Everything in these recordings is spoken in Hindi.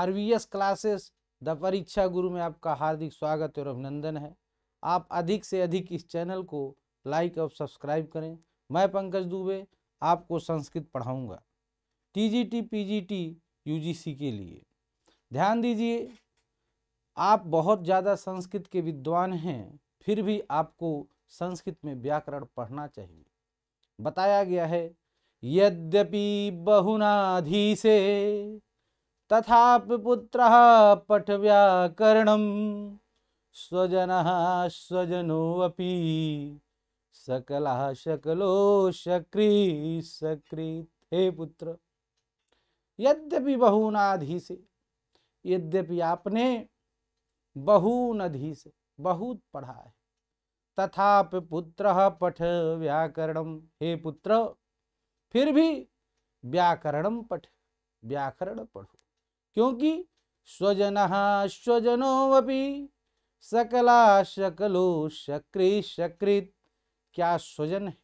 आरवीएस क्लासेस द परीक्षा गुरु में आपका हार्दिक स्वागत और अभिनंदन है आप अधिक से अधिक इस चैनल को लाइक और सब्सक्राइब करें मैं पंकज दुबे आपको संस्कृत पढ़ाऊंगा टीजीटी पीजीटी यूजीसी के लिए ध्यान दीजिए आप बहुत ज़्यादा संस्कृत के विद्वान हैं फिर भी आपको संस्कृत में व्याकरण पढ़ना चाहिए बताया गया है यद्यपि बहुनाधी से तथा पुत्र पठ व्याकरण स्वजन स्वजनोऽपि सकल शकलो शक्री सक्री हे पुत्र यद्यपि बहुनाधि से यद्यपि आपने बहुनधि से बहुत पढ़ा है तथा पुत्र पठ व्याकरणम हे पुत्र फिर भी व्याकरणम पठ व्याकरण पढ़ो क्योंकि स्वजन अभी सकला सकलो सक्री शकृत क्या स्वजन है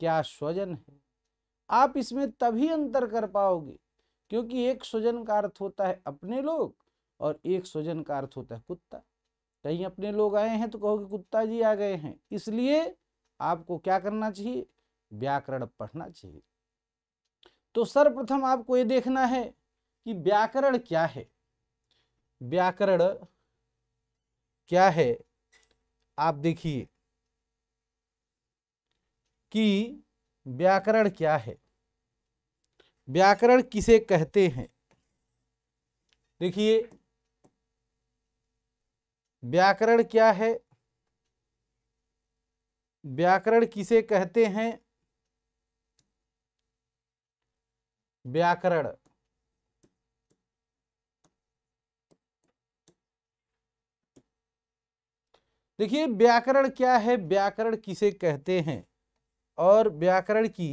क्या स्वजन है आप इसमें तभी अंतर कर पाओगे क्योंकि एक स्वजन का अर्थ होता है अपने लोग और एक स्वजन का अर्थ होता है कुत्ता कहीं अपने लोग आए हैं तो कहोगे कुत्ता जी आ गए हैं इसलिए आपको क्या करना चाहिए व्याकरण पढ़ना चाहिए तो सर्वप्रथम आपको ये देखना है कि व्याकरण क्या है व्याकरण क्या है आप देखिए कि व्याकरण क्या है व्याकरण किसे कहते हैं देखिए व्याकरण क्या है व्याकरण किसे कहते हैं व्याकरण देखिए व्याकरण क्या है व्याकरण किसे कहते हैं और व्याकरण की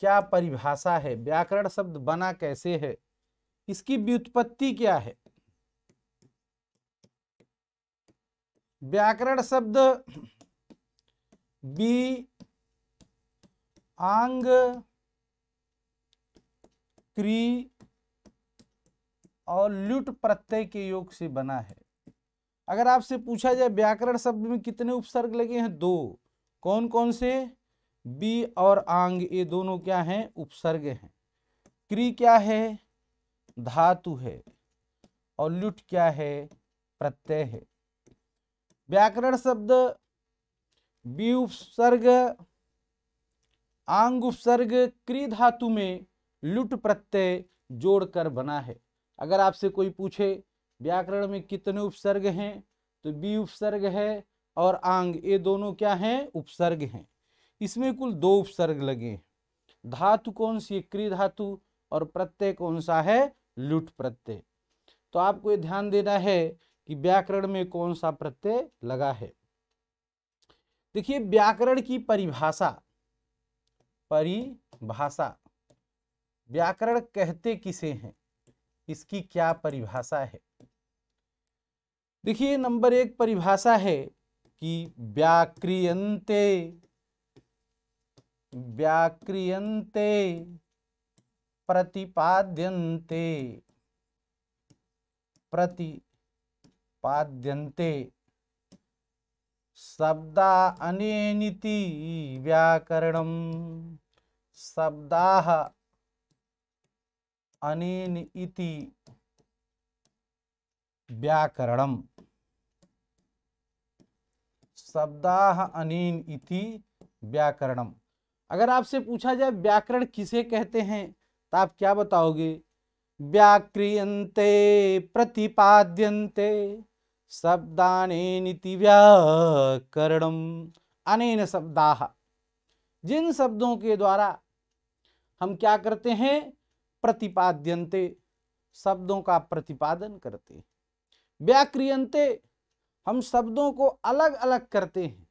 क्या परिभाषा है व्याकरण शब्द बना कैसे है इसकी व्युत्पत्ति क्या है व्याकरण शब्द बी आंग क्री और ल्युट प्रत्यय के योग से बना है अगर आपसे पूछा जाए व्याकरण शब्द में कितने उपसर्ग लगे हैं दो कौन कौन से बी और आंग ये दोनों क्या हैं उपसर्ग हैं क्री क्या है धातु है और लुट क्या है प्रत्यय है व्याकरण शब्द बी उपसर्ग आंग उपसर्ग क्री धातु में लुट प्रत्यय जोड़कर बना है अगर आपसे कोई पूछे व्याकरण में कितने उपसर्ग हैं तो बी उपसर्ग है और आंग ये दोनों क्या हैं उपसर्ग हैं इसमें कुल दो उपसर्ग लगे हैं धातु कौन सी क्री धातु और प्रत्यय कौन सा है लुट प्रत्यय तो आपको ये ध्यान देना है कि व्याकरण में कौन सा प्रत्यय लगा है देखिए व्याकरण की परिभाषा परिभाषा व्याकरण कहते किसे हैं इसकी क्या परिभाषा है देखिए नंबर एक परिभाषा है कि व्याक्रियंते व्याक्रियंते प्रतिपाद्यंते प्रतिपाद्यंते शब्दा अनेनिति व्याकरण शब्दा अनेन इति व्याकरण शब्दा अनिन इति व्याकरणम अगर आपसे पूछा जाए व्याकरण किसे कहते हैं तो आप क्या बताओगे व्याक्रियंते प्रतिपाद्यन्ते इति व्याकरणम अनेन शब्द जिन शब्दों के द्वारा हम क्या करते हैं प्रतिपाद्यन्ते शब्दों का प्रतिपादन करते हैं व्याक्रियंते हम शब्दों को अलग अलग करते हैं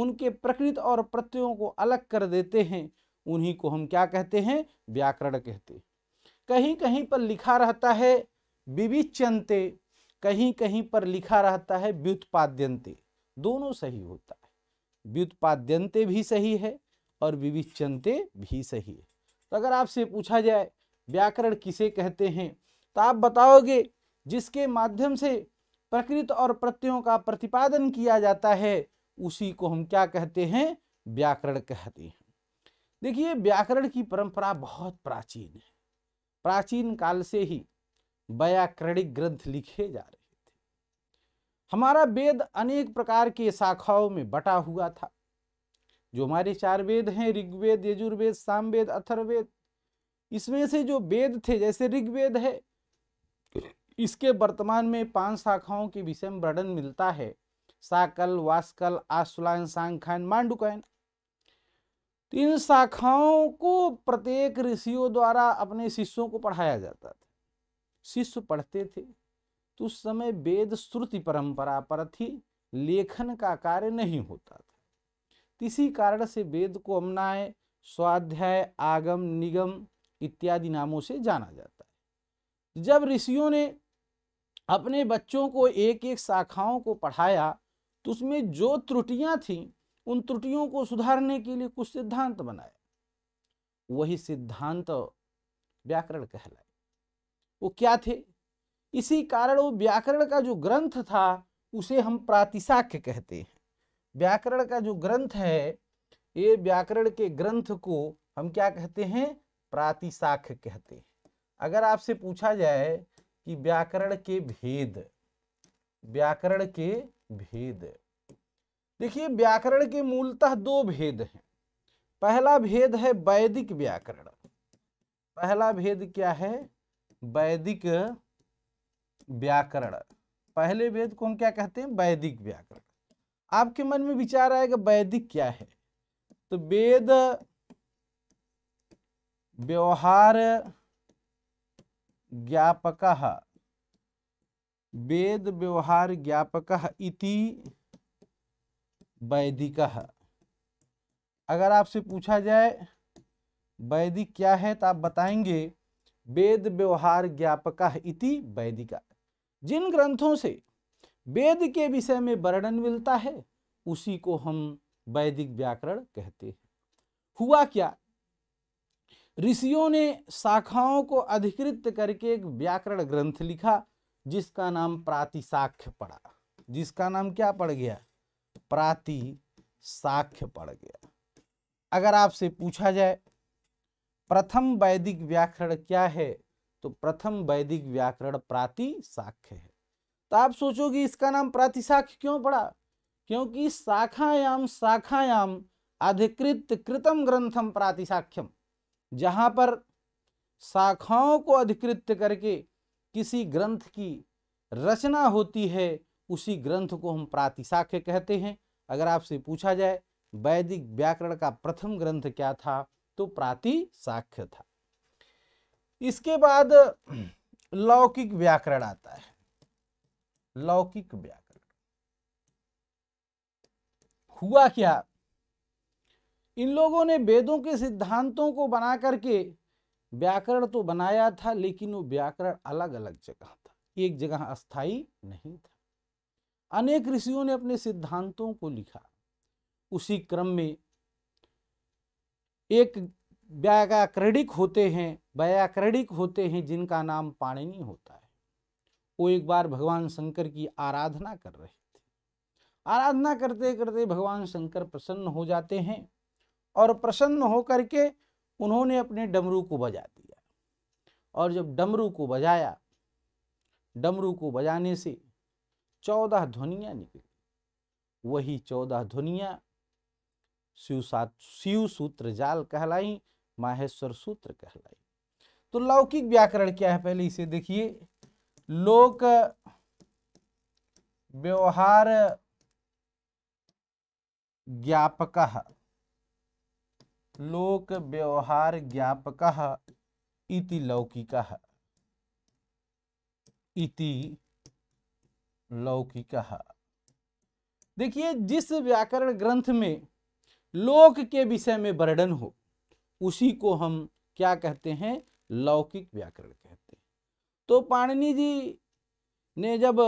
उनके प्रकृत और प्रत्ययों को अलग कर देते हैं उन्हीं को हम क्या कहते हैं व्याकरण कहते हैं कहीं कहीं पर लिखा रहता है विविच्यंते कहीं कहीं पर लिखा रहता है व्युत्पाद्यंते दोनों सही होता है व्युत्पाद्यंते भी सही है और विविच्यंते भी सही है तो अगर आपसे पूछा जाए व्याकरण किसे कहते हैं तो आप बताओगे जिसके माध्यम से प्रकृत और प्रत्ययों का प्रतिपादन किया जाता है उसी को हम क्या कहते हैं व्याकरण कहते हैं देखिए व्याकरण की परंपरा बहुत प्राचीन है प्राचीन काल से ही व्याकरणिक ग्रंथ लिखे जा रहे थे हमारा वेद अनेक प्रकार के शाखाओं में बटा हुआ था जो हमारे चार वेद हैं ऋग्वेद यजुर्वेद सामवेद अथर्वेद इसमें से जो वेद थे जैसे ऋग्वेद है इसके वर्तमान में पांच शाखाओं के विषय में वर्णन मिलता है साकल वास्कल आसुलायन सांखायन मांडुकायन इन शाखाओं को प्रत्येक ऋषियों द्वारा अपने शिष्यों को पढ़ाया जाता था शिष्य पढ़ते थे तो उस समय वेद श्रुति परंपरा पर थी लेखन का कार्य नहीं होता था इसी कारण से वेद को अमनाय स्वाध्याय आगम निगम इत्यादि नामों से जाना जाता है जब ऋषियों ने अपने बच्चों को एक एक शाखाओं को पढ़ाया तो उसमें जो त्रुटियां थीं उन त्रुटियों को सुधारने के लिए कुछ सिद्धांत बनाया वही सिद्धांत व्याकरण कहलाए वो क्या थे इसी कारण वो व्याकरण का जो ग्रंथ था उसे हम प्रातिशाख्य कहते हैं व्याकरण का जो ग्रंथ है ये व्याकरण के ग्रंथ को हम क्या कहते हैं प्रातिशाख्य कहते हैं अगर आपसे पूछा जाए कि व्याकरण के भेद व्याकरण के भेद देखिए व्याकरण के मूलतः दो भेद हैं पहला भेद है वैदिक व्याकरण पहला भेद क्या है वैदिक व्याकरण पहले वेद को हम क्या कहते हैं वैदिक व्याकरण आपके मन में विचार आएगा वैदिक क्या है तो वेद व्यवहार ज्ञापक वेद व्यवहार ज्ञापक इति वैदिक अगर आपसे पूछा जाए वैदिक क्या है तो आप बताएंगे वेद व्यवहार ज्ञापक इति वैदिका जिन ग्रंथों से वेद के विषय में वर्णन मिलता है उसी को हम वैदिक व्याकरण कहते हैं हुआ क्या ऋषियों ने शाखाओं को अधिकृत करके एक व्याकरण ग्रंथ लिखा जिसका नाम प्रातिशाख्य पड़ा जिसका नाम क्या पड़ गया प्राति साख्य पड़ गया अगर आपसे पूछा जाए प्रथम वैदिक व्याकरण क्या है तो प्रथम वैदिक व्याकरण प्राति साख्य है तो आप सोचोगे इसका नाम प्रातिशाख्य क्यों पड़ा क्योंकि शाखायाम शाखायाम अधिकृत कृतम ग्रंथम प्रातिशाख्यम जहाँ पर शाखाओं को अधिकृत करके किसी ग्रंथ की रचना होती है उसी ग्रंथ को हम प्रातिशाख्य कहते हैं अगर आपसे पूछा जाए वैदिक व्याकरण का प्रथम ग्रंथ क्या था तो प्रातिशाख्य था इसके बाद लौकिक व्याकरण आता है लौकिक व्याकरण हुआ क्या इन लोगों ने वेदों के सिद्धांतों को बना करके व्याकरण तो बनाया था लेकिन वो व्याकरण अलग अलग जगह था एक जगह अस्थाई नहीं था अनेक ऋषियों ने अपने सिद्धांतों को लिखा उसी क्रम में एक व्याकरणिक होते हैं व्याकरणिक होते हैं जिनका नाम पाणिनी होता है वो एक बार भगवान शंकर की आराधना कर रहे थे आराधना करते करते भगवान शंकर प्रसन्न हो जाते हैं और प्रसन्न होकर के उन्होंने अपने डमरू को बजा दिया और जब डमरू को बजाया डमरू को बजाने से चौदह ध्वनियाँ निकली वही चौदह ध्वनियाँ सात शिव सूत्र जाल कहलाई माहेश्वर सूत्र कहलाई तो लौकिक व्याकरण क्या है पहले इसे देखिए लोक व्यवहार ज्ञापक लोक व्यवहार ज्ञापक इति लौकिक इति लौकिक देखिए जिस व्याकरण ग्रंथ में लोक के विषय में वर्णन हो उसी को हम क्या कहते हैं लौकिक व्याकरण कहते हैं तो पाणिनि जी ने जब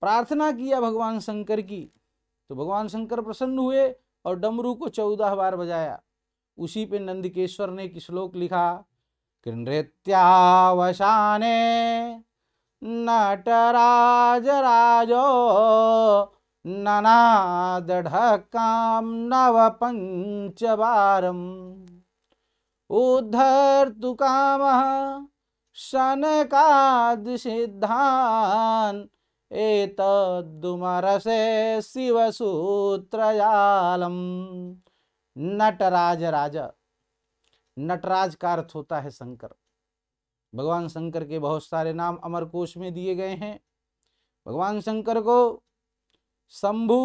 प्रार्थना किया भगवान शंकर की तो भगवान शंकर प्रसन्न हुए और डमरू को चौदह बार बजाया उसी पे नंदकेश्वर ने एक श्लोक लिखा कि नृत्यावसाने नटराज राजो ननाद ढकाम नव बार उधर तु काम का सिद्धांत शिव सूत्र नटराज राजा नटराज का अर्थ होता है शंकर भगवान शंकर के बहुत सारे नाम अमरकोश में दिए गए हैं भगवान शंकर को शंभु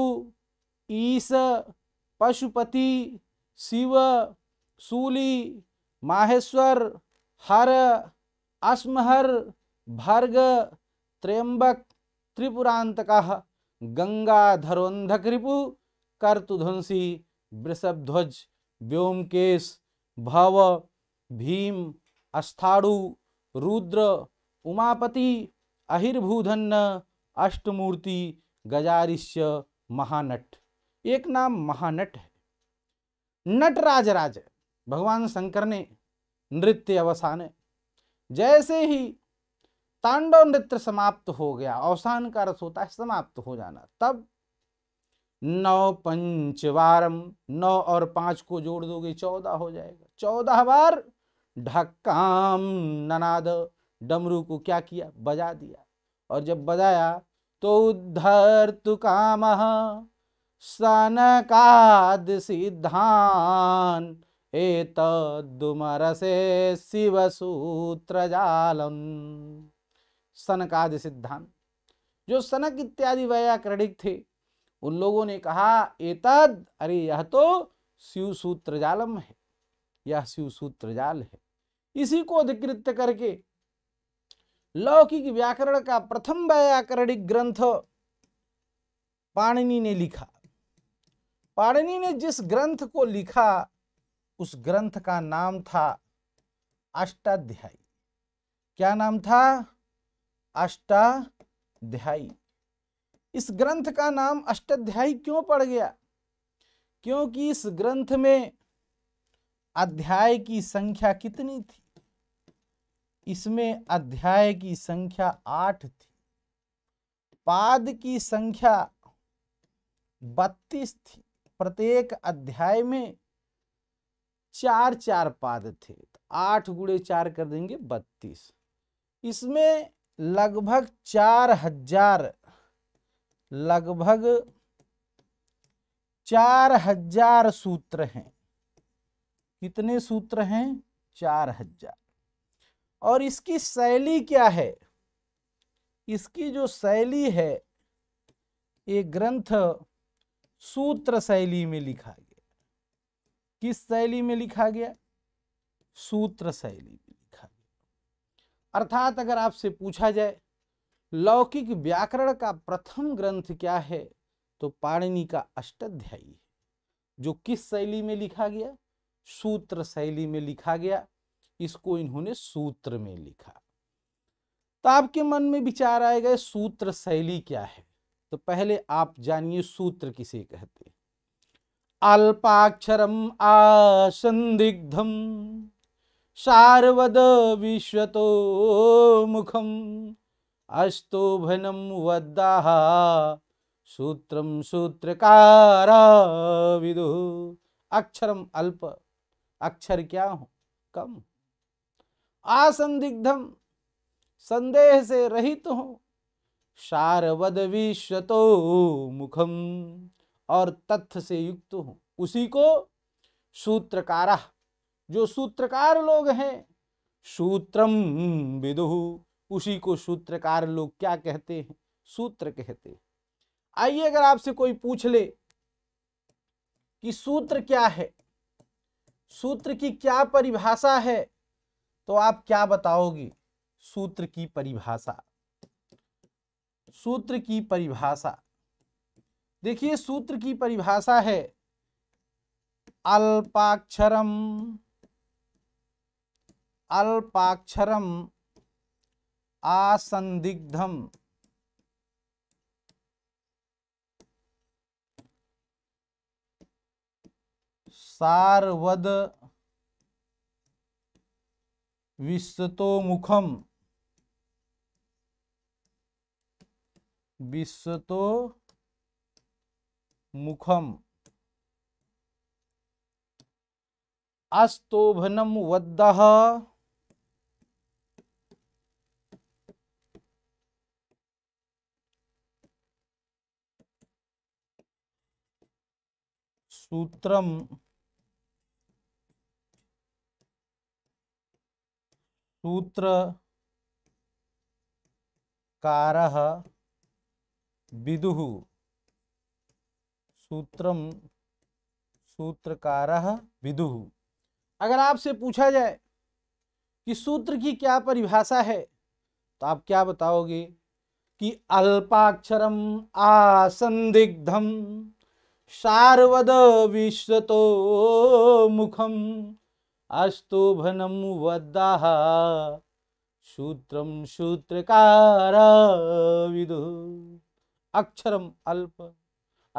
ईस पशुपति शिव सूली माहेश्वर हर अस्महर भर्ग त्रयंबक त्रिपुरांतकः गंगाधरोन्धकृपु कर्तुध्वंसी वृषभध्वज व्योमकेश भव भीम अस्थाणु रुद्र उमापति अहिर्भूधन्न अष्टमूर्ति गजारिष्य महानट एक नाम महानट है नटराज राज भगवान शंकर ने नृत्य अवसान जैसे ही तांडव नृत्य समाप्त हो गया अवसान का रस होता है समाप्त हो जाना तब नौ पंचवारम नौ और पांच को जोड़ दोगे चौदह हो जाएगा चौदह बार ढक्काम ननाद डमरू को क्या किया बजा दिया और जब बजाया तो उद्धर तु काम सनकाद सिद्धान ए शिव सूत्र जालम सनकादि सिद्धांत जो सनक इत्यादि व्याकरणिक थे उन लोगों ने कहा एतद अरे यह तो शिव सूत्र जालम है यह शिव सूत्र जाल है इसी को अधिकृत करके लौकिक व्याकरण का प्रथम व्याकरणिक ग्रंथ पाणिनि ने लिखा पाणिनि ने जिस ग्रंथ को लिखा उस ग्रंथ का नाम था अष्टाध्यायी क्या नाम था अष्टाध्यायी इस ग्रंथ का नाम अष्टाध्यायी क्यों पड़ गया क्योंकि इस ग्रंथ में अध्याय की संख्या कितनी थी इसमें अध्याय की संख्या आठ थी पाद की संख्या बत्तीस थी प्रत्येक अध्याय में चार चार पाद थे आठ गुड़े चार कर देंगे बत्तीस इसमें लगभग चार हजार लगभग चार हजार सूत्र हैं कितने सूत्र हैं चार हजार और इसकी शैली क्या है इसकी जो शैली है ये ग्रंथ सूत्र शैली में लिखा गया किस शैली में लिखा गया सूत्र शैली में अर्थात अगर आपसे पूछा जाए लौकिक व्याकरण का प्रथम ग्रंथ क्या है तो पाणिनि का अष्टाध्यायी है जो किस शैली में लिखा गया सूत्र शैली में लिखा गया इसको इन्होंने सूत्र में लिखा तो आपके मन में विचार आएगा सूत्र शैली क्या है तो पहले आप जानिए सूत्र किसे कहते हैं अल्पाक्षरम आसंदिग्धम सार्वद विश्वतो मुखम अस्तोभनम वद्दाह सूत्रम विदु अक्षरम अल्प अक्षर क्या हो कम आसंदिग्धम संदेह से रहित हो सारवद विश्व मुखम और तथ्य से युक्त हो उसी को सूत्रकारा जो सूत्रकार लोग हैं सूत्रम विदुहु उसी को सूत्रकार लोग क्या कहते हैं सूत्र कहते हैं आइए अगर आपसे कोई पूछ ले कि सूत्र क्या है सूत्र की क्या परिभाषा है तो आप क्या बताओगे सूत्र की परिभाषा सूत्र की परिभाषा देखिए सूत्र की परिभाषा है अल्पाक्षरम अल्पाक्षर आसंदिग्धम सारवद विश्वतोमुखम विश्वतो मुखम अस्तोभनम वद्दः सूत्र सूत्रकार विदु सूत्र सूत्रकार विदु अगर आपसे पूछा जाए कि सूत्र की क्या परिभाषा है तो आप क्या बताओगे कि अल्पाक्षरम आसंदिग्धम विश्व तो मुखम अस्तोभनम वद्दाह सूत्रम सूत्रकार विदु अक्षरम अल्प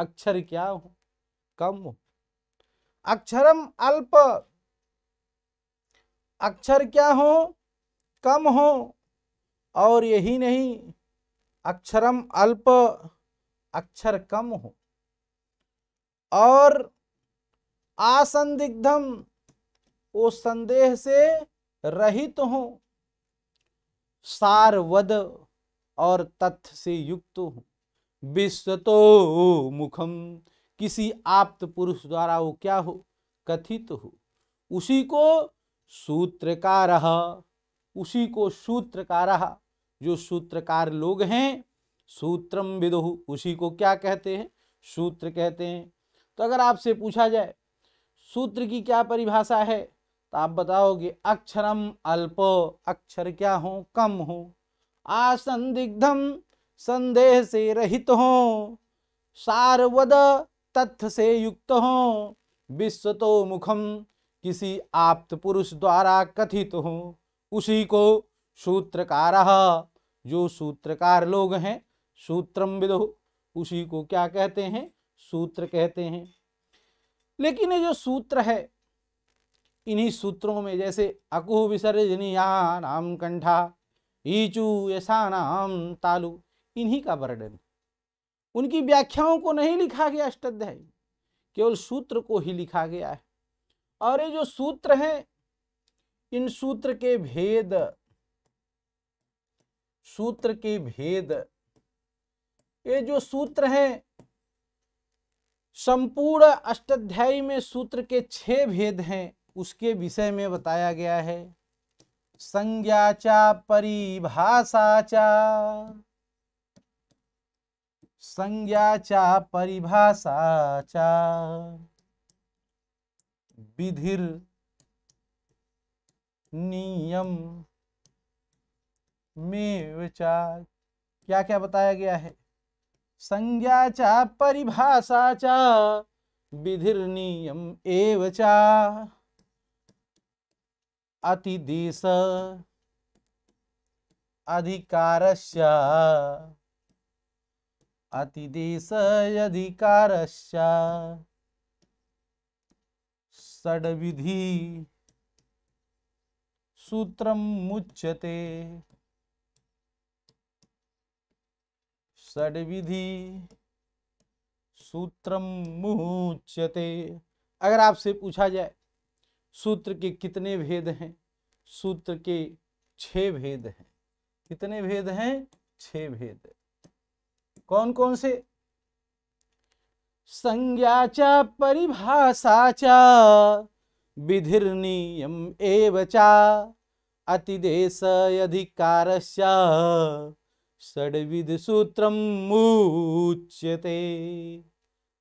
अक्षर क्या हो कम हो अक्षरम अल्प अक्षर क्या हो कम हो और यही नहीं अक्षरम अल्प अक्षर कम हो और आसंदिग्धम वो संदेह से रहित तो हो सारवद और तथ्य से युक्त हो तो मुखम किसी आप्त पुरुष द्वारा वो क्या हो कथित हो उसी को सूत्रकार उसी को सूत्रकार जो सूत्रकार लोग हैं सूत्रम विदो उसी को क्या कहते हैं सूत्र कहते हैं तो अगर आपसे पूछा जाए सूत्र की क्या परिभाषा है तो आप बताओगे अक्षरम अल्प अक्षर क्या हो कम हो आसंदिग्धम संदेह से रहित हो सारवद तथ्य से युक्त हो विश्व तो मुखम किसी आप्त पुरुष द्वारा कथित हो उसी को सूत्रकार जो सूत्रकार लोग हैं सूत्रम विदो उसी को क्या कहते हैं सूत्र कहते हैं लेकिन ये जो सूत्र है इन्हीं सूत्रों में जैसे अकुह विसर्जनीया नाम कंठा ईचू यशा नाम तालु इन्हीं का वर्णन उनकी व्याख्याओं को नहीं लिखा गया अष्टाध्याय केवल सूत्र को ही लिखा गया है और ये जो सूत्र हैं इन सूत्र के भेद सूत्र के भेद ये जो सूत्र हैं संपूर्ण अष्टाध्यायी में सूत्र के छह भेद हैं उसके विषय में बताया गया है संज्ञाचा परिभाषाचा संज्ञाचा परिभाषाचा विधिर नियम में विचार क्या क्या बताया गया है संज्ञा संज्ञाचा परिभाषाचा विधिर्नियम एव चा अतिदेश अधिकार अतिदेश अधिकार षड विधि सूत्रम मुच्यते षडविधि सूत्रम मुच्यते अगर आपसे पूछा जाए सूत्र के कितने भेद हैं सूत्र के छह भेद हैं कितने भेद हैं छह भेद कौन कौन से संज्ञा च परिभाषा च विधिर्नियम एवचा अतिदेश अधिकार सूत्र मुच्यते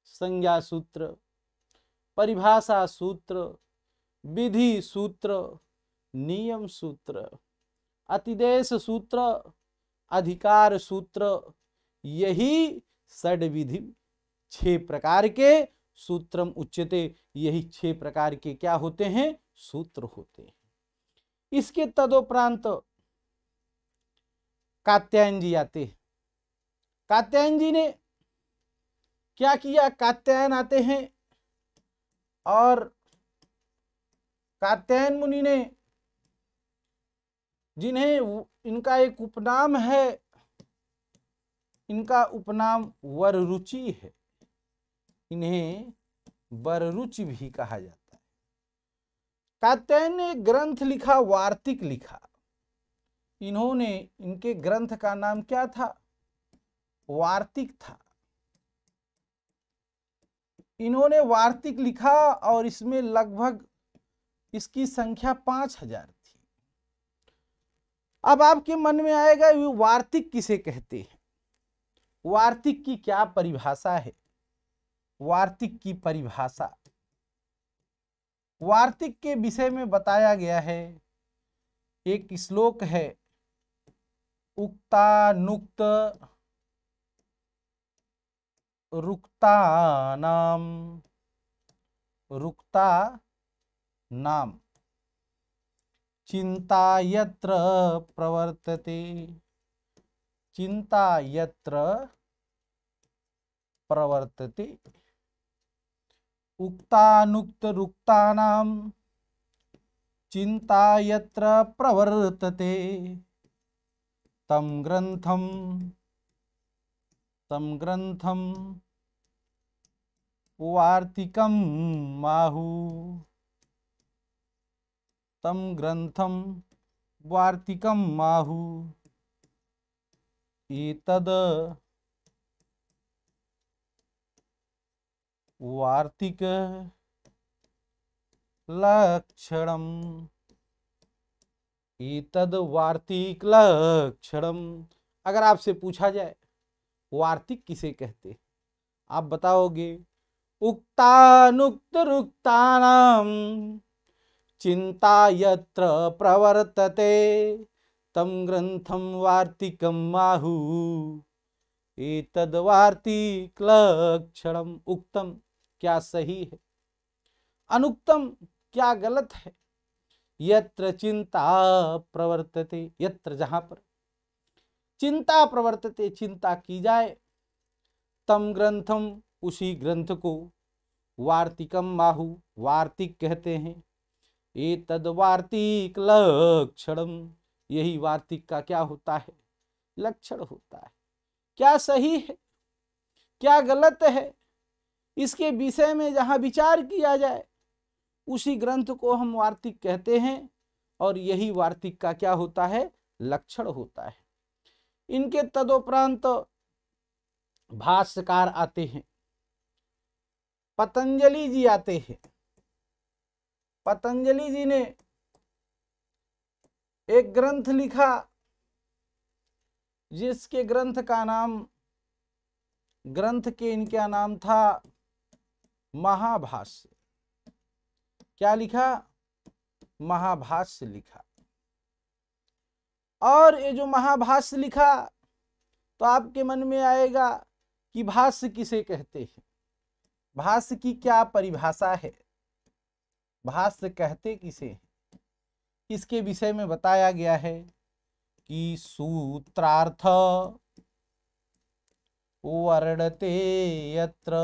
संज्ञा सूत्र परिभाषा सूत्र विधि सूत्र नियम सूत्र अतिदेश सूत्र अधिकार सूत्र यही षडविधि छह प्रकार के सूत्रम उच्यते यही छह प्रकार के क्या होते हैं सूत्र होते हैं इसके तदोपरांत कात्यायन जी आते कात्यायन जी ने क्या किया कात्यायन आते हैं और कात्यायन मुनि ने जिन्हें इनका एक उपनाम है इनका उपनाम वररुचि है इन्हें वररुचि भी कहा जाता है कात्यायन ने ग्रंथ लिखा वार्तिक लिखा इन्होंने इनके ग्रंथ का नाम क्या था वार्तिक था इन्होंने वार्तिक लिखा और इसमें लगभग इसकी संख्या पांच हजार थी अब आपके मन में आएगा ये वार्तिक किसे कहते हैं वार्तिक की क्या परिभाषा है वार्तिक की परिभाषा वार्तिक के विषय में बताया गया है एक श्लोक है उक्तानुक्त रुक्तानाम रुक्ता नाम चिंता यत्र प्रवर्तते चिंता यत्र प्रवर्तते उक्तानुक्त रुक्तानाम चिंता यत्र प्रवर्तते तम ग्रंथम तम ग्रंथम वार्तिकम माहु तम ग्रंथम वार्तिकम माहु एतद वार्तिक लक्षणम तद वार्तिक लक्षण अगर आपसे पूछा जाए वार्तिक किसे कहते हैं आप बताओगे उक्तानुक्त रुक्तानाम चिंता यत्र प्रवर्तते तम ग्रंथम वार्तिकम माहु वार्तिक लक्षणम उक्तम क्या सही है अनुक्तम क्या गलत है यत्र चिंता प्रवर्तते यत्र जहां पर चिंता प्रवर्तते चिंता की जाए तम ग्रंथम उसी ग्रंथ को वार्तिकम माहु वार्तिक कहते हैं ए तद वार्तिक लक्षणम यही वार्तिक का क्या होता है लक्षण होता है क्या सही है क्या गलत है इसके विषय में जहाँ विचार किया जाए उसी ग्रंथ को हम वार्तिक कहते हैं और यही वार्तिक का क्या होता है लक्षण होता है इनके तदोपरांत भाष्यकार आते हैं पतंजलि जी आते हैं पतंजलि जी ने एक ग्रंथ लिखा जिसके ग्रंथ का नाम ग्रंथ के इनका नाम था महाभाष्य क्या लिखा महाभाष्य लिखा और ये जो महाभाष्य लिखा तो आपके मन में आएगा कि भाष्य किसे कहते हैं भाष्य की क्या परिभाषा है भाष्य कहते किसे हैं इसके विषय में बताया गया है कि सूत्रार्थ वर्णते यत्र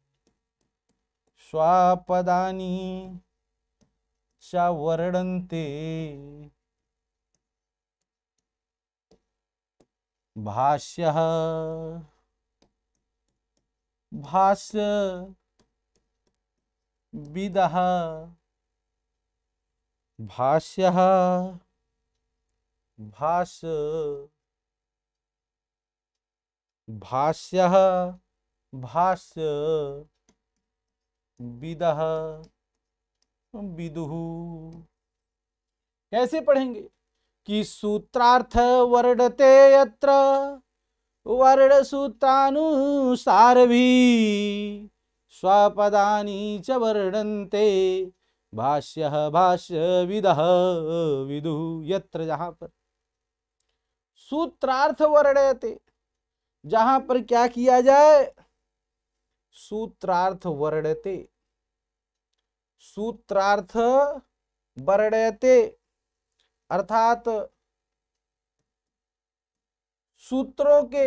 स्वापदानी शा भाष्य भाष्य विद भाष्य भाष्य भाष्य भाष्य विदह विदु कैसे पढ़ेंगे कि सूत्रार्थ वर्णते यत्र वर्ण सूत्रानुसार भी स्वपदानी च वर्णन्ते भाष्य भाष्य विद विदु यत्र जहां पर सूत्रार्थ वर्णयते जहां पर क्या किया जाए सूत्रार्थ वर्णते सूत्रार्थ वर्णयते अर्थात सूत्रों के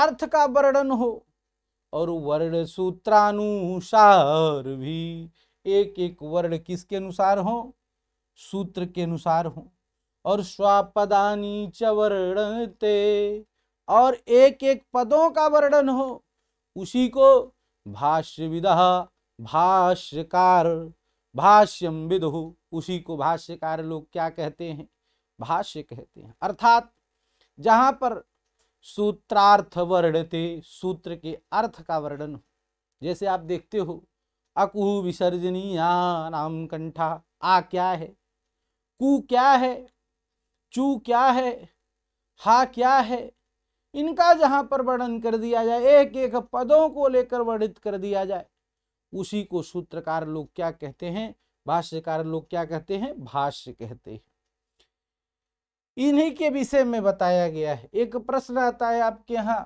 अर्थ का वर्णन हो और वर्ण सूत्रानुसार भी एक एक वर्ण किसके अनुसार हो सूत्र के अनुसार हो और स्वापदानी च वर्णते और एक एक पदों का वर्णन हो उसी को भाष्यविद भाष्यकार भाष्यम विदु उसी को भाष्यकार लोग क्या कहते हैं भाष्य कहते हैं अर्थात जहां पर सूत्रार्थ वर्णते सूत्र के अर्थ का वर्णन हो जैसे आप देखते हो अकुह विसर्जनीया नाम कंठा आ क्या है कु क्या है चू क्या है हा क्या है इनका जहां पर वर्णन कर दिया जाए एक एक पदों को लेकर वर्णित कर दिया जाए उसी को सूत्रकार लोग क्या कहते हैं भाष्यकार लोग क्या कहते हैं भाष्य कहते हैं इन्हीं के विषय में बताया गया है एक प्रश्न आता है आपके यहां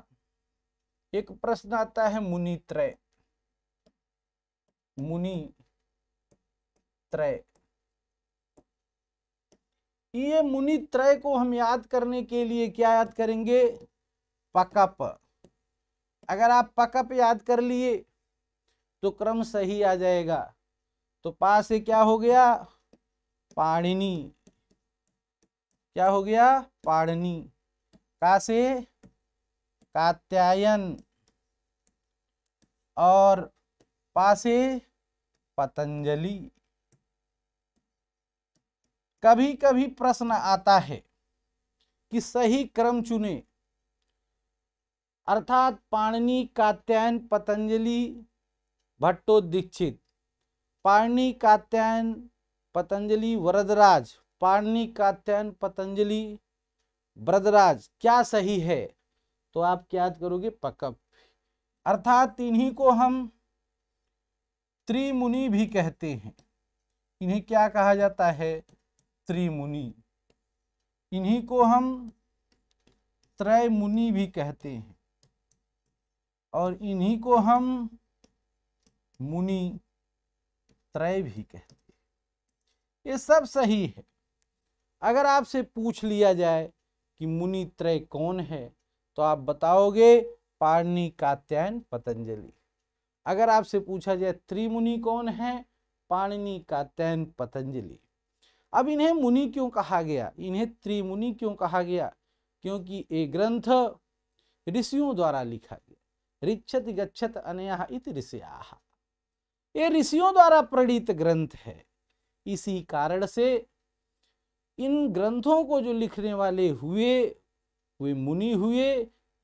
एक प्रश्न आता है मुनि त्रय मुनि त्रय ये मुनि त्रय को हम याद करने के लिए क्या याद करेंगे पकअप अगर आप पकअप याद कर लिए तो क्रम सही आ जाएगा तो पा से क्या हो गया पाणिनी क्या हो गया पाणिनी का से कात्यायन और पा से पतंजलि कभी कभी प्रश्न आता है कि सही क्रम चुने अर्थात पाणनी कात्यायन पतंजलि भट्टो दीक्षित पाणनी कात्यायन पतंजलि वरदराज पाणनी कात्यायन पतंजलि वरदराज क्या सही है तो आप क्या करोगे पकप अर्थात इन्हीं को हम त्रिमुनि भी कहते हैं इन्हें क्या कहा जाता है त्रिमुनि इन्हीं को हम त्रय मुनि भी कहते हैं और इन्हीं को हम मुनि त्रय भी कहते हैं ये सब सही है अगर आपसे पूछ लिया जाए कि मुनि त्रय कौन है तो आप बताओगे पाणनी कात्यायन पतंजलि अगर आपसे पूछा जाए त्रिमुनि कौन है पाणनी कात्यायन पतंजलि अब इन्हें मुनि क्यों कहा गया इन्हें त्रिमुनि क्यों कहा गया क्योंकि ये ग्रंथ ऋषियों द्वारा लिखा ऋक्षति गच्छत अनया इति ऋषिया ये ऋषियों द्वारा प्रणीत ग्रंथ है इसी कारण से इन ग्रंथों को जो लिखने वाले हुए वे मुनि हुए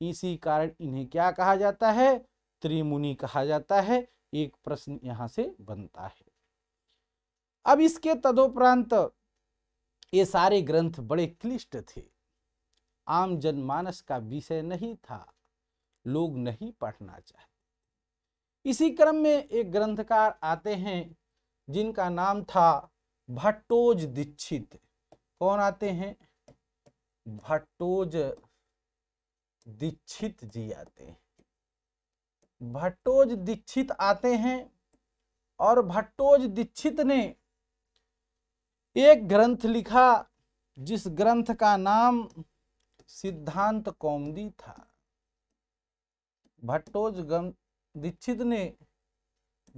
इसी कारण इन्हें क्या कहा जाता है त्रिमुनि कहा जाता है एक प्रश्न यहां से बनता है अब इसके तदोपरांत ये सारे ग्रंथ बड़े क्लिष्ट थे आम जनमानस का विषय नहीं था लोग नहीं पढ़ना चाहते इसी क्रम में एक ग्रंथकार आते हैं जिनका नाम था भट्टोज दीक्षित कौन आते हैं भट्टोज दीक्षित जी आते हैं भट्टोज दीक्षित आते हैं और भट्टोज दीक्षित ने एक ग्रंथ लिखा जिस ग्रंथ का नाम सिद्धांत कौमदी था भट्टोज दीक्षित ने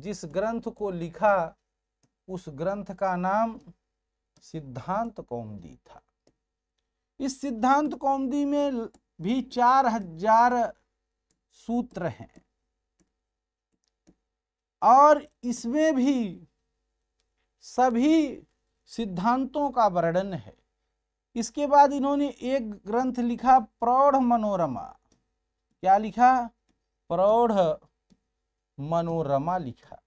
जिस ग्रंथ को लिखा उस ग्रंथ का नाम सिद्धांत कौमदी था इस सिद्धांत कौमदी में भी चार हजार सूत्र हैं और इसमें भी सभी सिद्धांतों का वर्णन है इसके बाद इन्होंने एक ग्रंथ लिखा प्रौढ़ मनोरमा क्या लिखा प्रौढ़ मनोरमा लिखा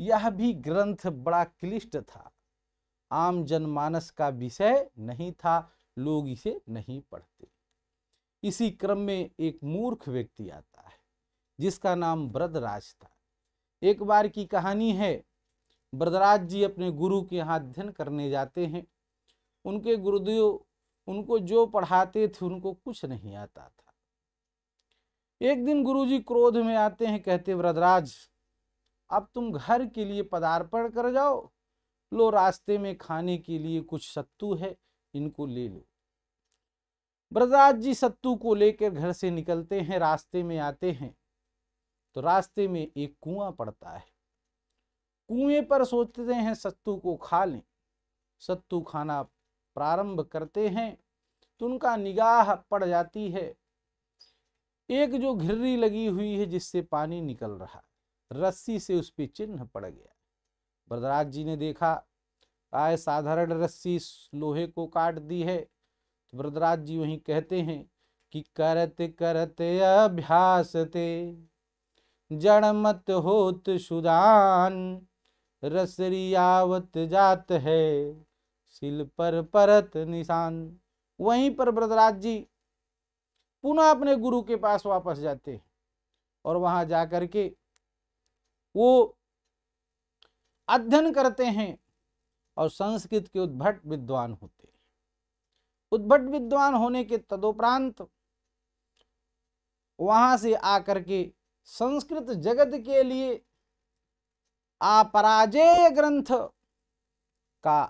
यह भी ग्रंथ बड़ा क्लिष्ट था आम जनमानस का विषय नहीं था लोग इसे नहीं पढ़ते इसी क्रम में एक मूर्ख व्यक्ति आता है जिसका नाम ब्रदराज था एक बार की कहानी है ब्रदराज जी अपने गुरु के यहाँ अध्ययन करने जाते हैं उनके गुरुदेव उनको जो पढ़ाते थे उनको कुछ नहीं आता था एक दिन गुरुजी क्रोध में आते हैं कहते वृदराज अब तुम घर के लिए पदार्पण कर जाओ लो रास्ते में खाने के लिए कुछ सत्तू है इनको ले लो वृदराज जी सत्तू को लेकर घर से निकलते हैं रास्ते में आते हैं तो रास्ते में एक कुआं पड़ता है कुएं पर सोचते हैं सत्तू को खा लें सत्तू खाना प्रारंभ करते हैं तो उनका निगाह पड़ जाती है एक जो घिर्री लगी हुई है जिससे पानी निकल रहा रस्सी से उस पर चिन्ह पड़ गया वरदराज जी ने देखा आय साधारण रस्सी लोहे को काट दी है तो वरदराज जी वही कहते हैं कि करत करत अभ्यास ते जड़ मत होत सुदान आवत जात है सिल पर परत निशान वहीं पर वरदराज जी पुनः अपने गुरु के पास वापस जाते और वहां जाकर के वो अध्ययन करते हैं और संस्कृत के उद्भट विद्वान होते हैं उद्भट विद्वान होने के तदोपरांत वहां से आकर के संस्कृत जगत के लिए अपराजेय ग्रंथ का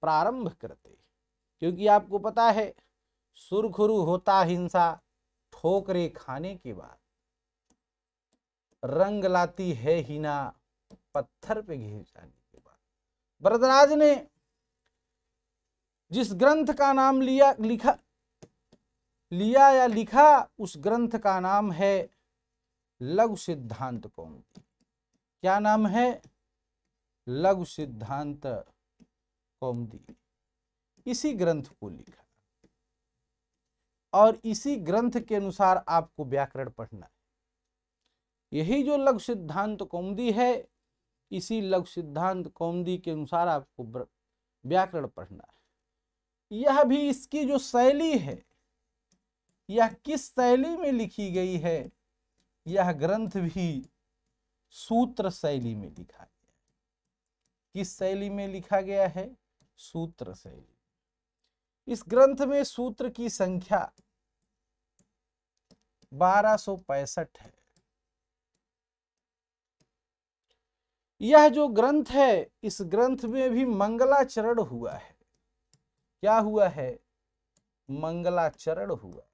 प्रारंभ करते क्योंकि आपको पता है सुरखुरु होता हिंसा ठोकरे खाने के बाद रंग लाती है हिना पत्थर पे घेर जाने के बाद वरदराज ने जिस ग्रंथ का नाम लिया लिखा लिया या लिखा उस ग्रंथ का नाम है लघु सिद्धांत कौमुदी क्या नाम है लघु सिद्धांत कौमुदी इसी ग्रंथ को लिखा और इसी ग्रंथ के अनुसार आपको व्याकरण पढ़ना है यही जो लघु सिद्धांत कौमदी है इसी लघु सिद्धांत कौमदी के अनुसार आपको व्याकरण पढ़ना है यह भी इसकी जो शैली है यह किस शैली में लिखी गई है यह ग्रंथ भी सूत्र शैली में लिखा गया किस शैली में लिखा गया है सूत्र शैली इस ग्रंथ में सूत्र की संख्या बारह है यह जो ग्रंथ है इस ग्रंथ में भी मंगलाचरण हुआ है क्या हुआ है मंगलाचरण हुआ है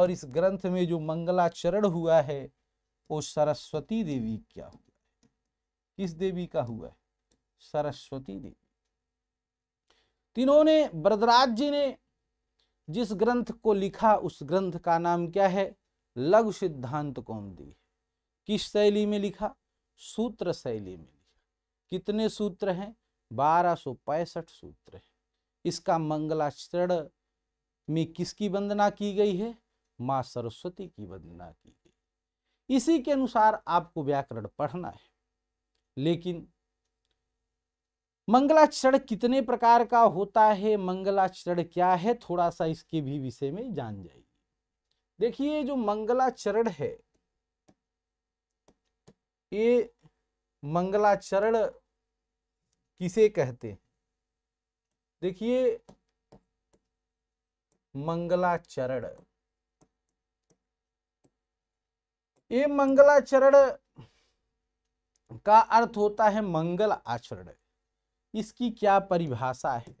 और इस ग्रंथ में जो मंगलाचरण हुआ है वो सरस्वती देवी क्या हुआ है किस देवी का हुआ है सरस्वती देवी तीनों ने बरदराज जी ने जिस ग्रंथ को लिखा उस ग्रंथ का नाम क्या है लघु सिद्धांत दी किस शैली में लिखा सूत्र शैली में लिखा कितने सूत्र हैं बारह सौ पैंसठ सूत्र हैं इसका मंगलाचरण में किसकी वंदना की गई है माँ सरस्वती की वंदना की गई इसी के अनुसार आपको व्याकरण पढ़ना है लेकिन मंगलाचरण कितने प्रकार का होता है मंगलाचरण क्या है थोड़ा सा इसके भी विषय में जान जाइए देखिए जो मंगलाचरण है ये मंगलाचरण किसे कहते हैं देखिए मंगलाचरण ये मंगलाचरण का अर्थ होता है मंगल आचरण इसकी क्या परिभाषा है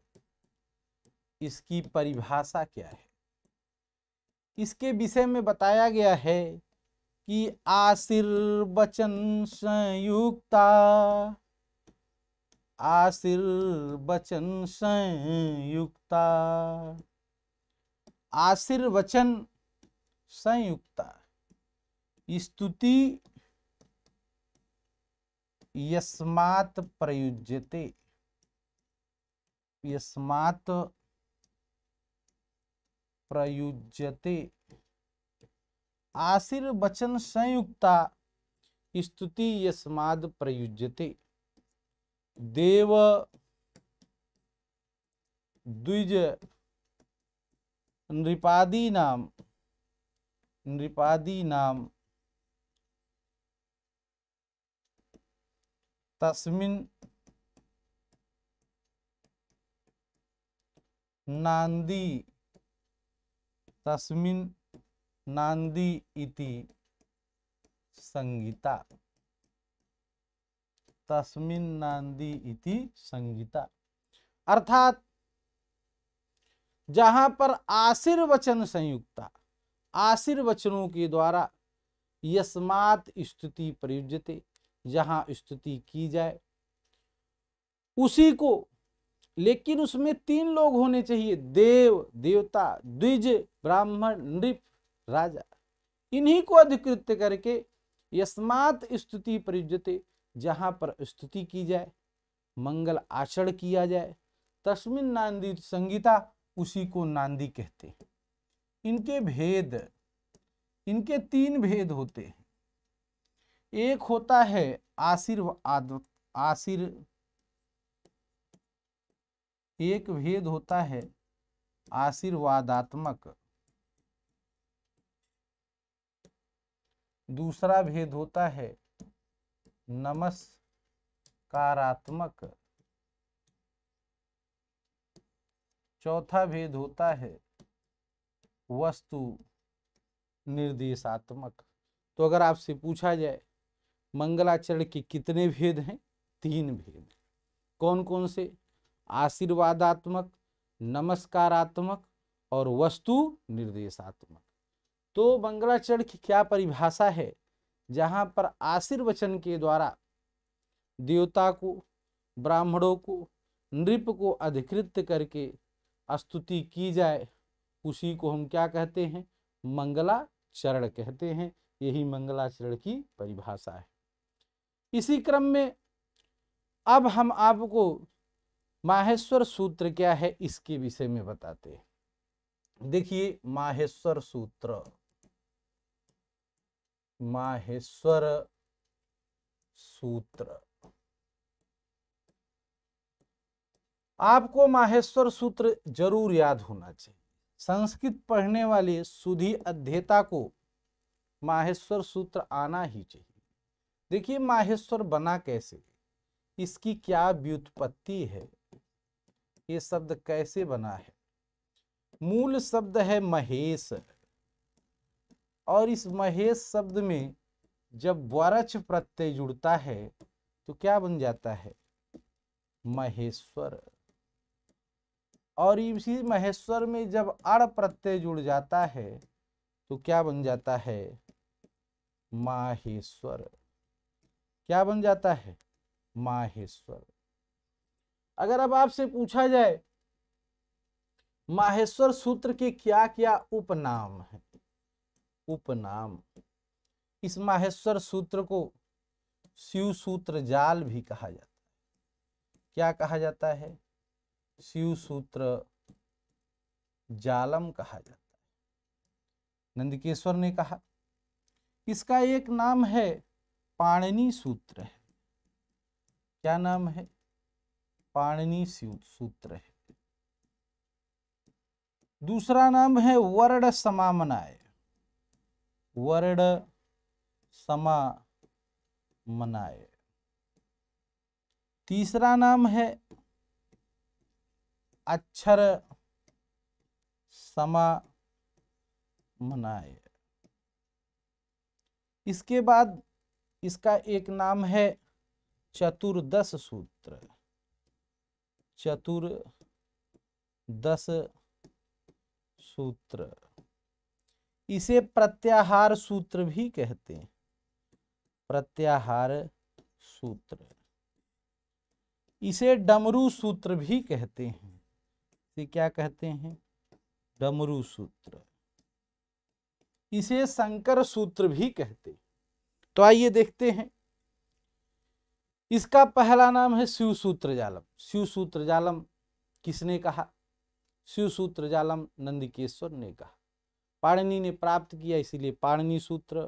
इसकी परिभाषा क्या है इसके विषय में बताया गया है कि आशीर्वचन संयुक्ता आशीर्वचन संयुक्ता आशीर्वचन संयुक्ता स्तुति यस्मात् प्रयुज्यते यस्मात् प्रयुज्यते आशीर्वचन संयुक्ता स्तुति यस्माद् प्रयुज्यते देव द्विज नृपादी नाम नृपादी नाम तस्मिन् नांदी तस्मिन नांदी इति संगीता तस्मिन नांदी इति संगीता अर्थात जहां पर आशीर्वचन संयुक्ता आशीर्वचनों के द्वारा यस्मात स्तुति प्रयुज्यते जहां स्तुति की जाए उसी को लेकिन उसमें तीन लोग होने चाहिए देव देवता द्विज ब्राह्मण नृप राजा इन्हीं को अधिकृत करके यस्मात स्तुति प्रयुजते जहाँ पर स्तुति की जाए मंगल आचरण किया जाए तस्मिन नांदी संगीता उसी को नांदी कहते हैं इनके भेद इनके तीन भेद होते हैं एक होता है आशीर्वाद आशीर् एक भेद होता है आशीर्वादात्मक दूसरा भेद होता है नमस्कारात्मक चौथा भेद होता है वस्तु निर्देशात्मक तो अगर आपसे पूछा जाए मंगलाचरण के कितने भेद हैं तीन भेद कौन कौन से आशीर्वादात्मक नमस्कारात्मक और वस्तु निर्देशात्मक तो मंगलाचरण की क्या परिभाषा है जहाँ पर आशीर्वचन के द्वारा देवता को ब्राह्मणों को नृप को अधिकृत करके स्तुति की जाए उसी को हम क्या कहते हैं मंगला चरण कहते हैं यही मंगलाचरण की परिभाषा है इसी क्रम में अब हम आपको माहेश्वर सूत्र क्या है इसके विषय में बताते हैं देखिए माहेश्वर सूत्र माहेश्वर सूत्र आपको माहेश्वर सूत्र जरूर याद होना चाहिए संस्कृत पढ़ने वाले सुधी अध्येता को माहेश्वर सूत्र आना ही चाहिए देखिए माहेश्वर बना कैसे इसकी क्या व्युत्पत्ति है ये शब्द कैसे बना है मूल शब्द है महेश और इस महेश शब्द में जब वरच प्रत्यय जुड़ता है तो क्या बन जाता है महेश्वर और इसी महेश्वर में जब अड़ प्रत्यय जुड़ जाता है तो क्या बन जाता है माहेश्वर क्या बन जाता है माहेश्वर अगर अब आपसे पूछा जाए माहेश्वर सूत्र के क्या क्या उपनाम है उपनाम इस माहेश्वर सूत्र को शिव सूत्र जाल भी कहा जाता है क्या कहा जाता है शिव सूत्र जालम कहा जाता है नंदकेश्वर ने कहा इसका एक नाम है पाणनी सूत्र है क्या नाम है पाणनी सूत्र है दूसरा नाम है वर्ण समामनाय वर्ण समा मनाए तीसरा नाम है अक्षर समा मनाए इसके बाद इसका एक नाम है चतुर्दश सूत्र चतुर दस सूत्र इसे प्रत्याहार सूत्र भी कहते हैं प्रत्याहार सूत्र इसे डमरू सूत्र भी कहते हैं इसे क्या कहते हैं डमरू सूत्र इसे शंकर सूत्र भी कहते हैं तो आइए देखते हैं इसका पहला नाम है शिवसूत्र जालम शिवसूत्र जालम किसने कहा शिवसूत्र जालम नंदकेश्वर ने कहा पाणनी ने प्राप्त किया इसलिए पाणनी सूत्र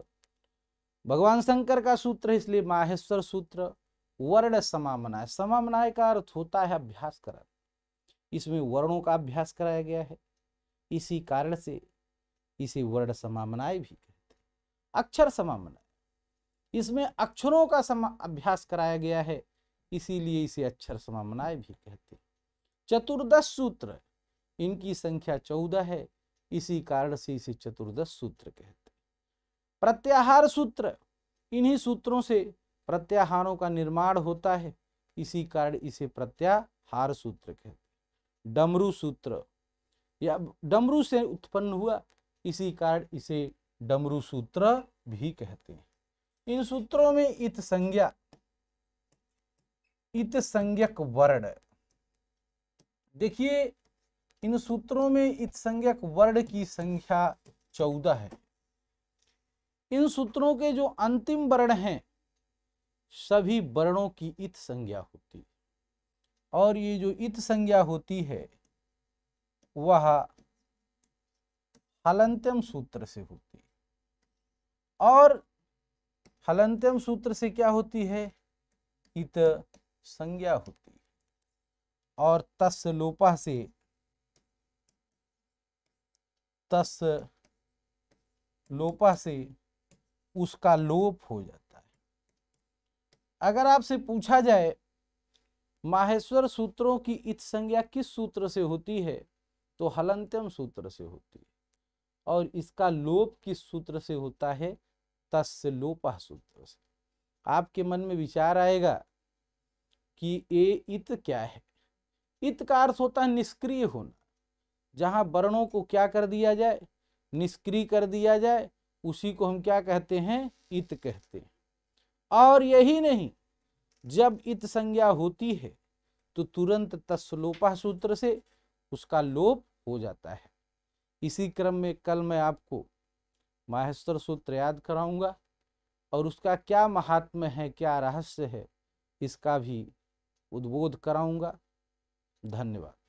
भगवान शंकर का सूत्र है इसलिए माहेश्वर सूत्र वर्ण समामनाय समामनाय का अर्थ होता है अभ्यास कराना इसमें वर्णों का अभ्यास कराया गया है इसी कारण से इसे वर्ण समामनाय भी कहते हैं अक्षर समामनाय इसमें अक्षरों का समा अभ्यास कराया गया है इसीलिए इसे अक्षर समामनाएं भी कहते हैं चतुर्दश सूत्र इनकी संख्या चौदह है इसी कारण से इसे चतुर्दश सूत्र कहते हैं प्रत्याहार सूत्र इन्हीं सूत्रों से प्रत्याहारों का निर्माण होता है इसी कारण इसे प्रत्याहार सूत्र कहते हैं डमरू सूत्र या डमरू से उत्पन्न हुआ इसी कारण इसे डमरू सूत्र भी कहते हैं इन सूत्रों में इत संज्ञा इत संज्ञक वर्ण देखिए इन सूत्रों में इत संज्ञक वर्ण की संख्या चौदह है इन सूत्रों के जो अंतिम वर्ण हैं सभी वर्णों की इत संज्ञा होती और ये जो इत संज्ञा होती है वह हलंत्यम सूत्र से होती और हलंत्यम सूत्र से क्या होती है इत संज्ञा होती है और तस लोपा से तस लोपा से उसका लोप हो जाता है अगर आपसे पूछा जाए माहेश्वर सूत्रों की इत संज्ञा किस सूत्र से होती है तो हलंत्यम सूत्र से होती है और इसका लोप किस सूत्र से होता है तस् लोप सूत्र से आपके मन में विचार आएगा कि ए इत क्या है इत का अर्थ होता है निष्क्रिय होना जहाँ वर्णों को क्या कर दिया जाए निष्क्रिय कर दिया जाए उसी को हम क्या कहते हैं इत कहते हैं और यही नहीं जब इत संज्ञा होती है तो तुरंत तस्लोपा सूत्र से उसका लोप हो जाता है इसी क्रम में कल मैं आपको माहेश्वर सूत्र याद कराऊंगा और उसका क्या महात्म्य है क्या रहस्य है इसका भी उद्बोध कराऊंगा धन्यवाद